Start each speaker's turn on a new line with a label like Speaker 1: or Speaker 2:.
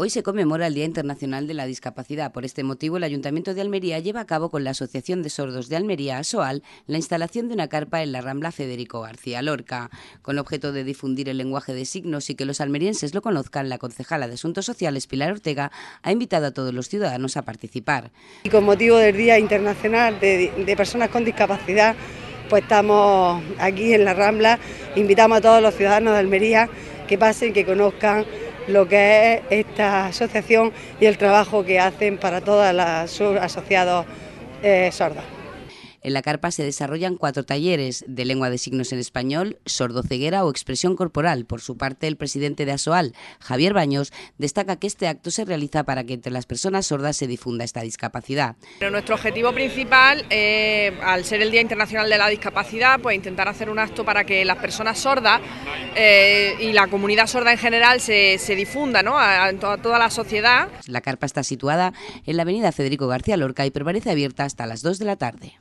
Speaker 1: Hoy se conmemora el Día Internacional de la Discapacidad. Por este motivo, el Ayuntamiento de Almería lleva a cabo con la Asociación de Sordos de Almería, ASOAL, la instalación de una carpa en la Rambla Federico García Lorca. Con objeto de difundir el lenguaje de signos y que los almerienses lo conozcan, la concejala de Asuntos Sociales, Pilar Ortega, ha invitado a todos los ciudadanos a participar. Y
Speaker 2: con motivo del Día Internacional de, Personas con Discapacidad, pues estamos aquí en la Rambla, invitamos a todos los ciudadanos de Almería que pasen, que conozcan lo que es esta asociación y el trabajo que hacen para todas las asociados sordas. Eh, sordos.
Speaker 1: En la carpa se desarrollan cuatro talleres de lengua de signos en español, sordoceguera o expresión corporal. Por su parte, el presidente de ASOAL, Javier Baños, destaca que este acto se realiza para que entre las personas sordas se difunda esta discapacidad.
Speaker 3: Pero nuestro objetivo principal, al ser el Día Internacional de la Discapacidad, pues intentar hacer un acto para que las personas sordas eh, y la comunidad sorda en general se, difunda ¿no? a, toda la sociedad.
Speaker 1: La carpa está situada en la avenida Federico García Lorca y permanece abierta hasta las 2 de la tarde.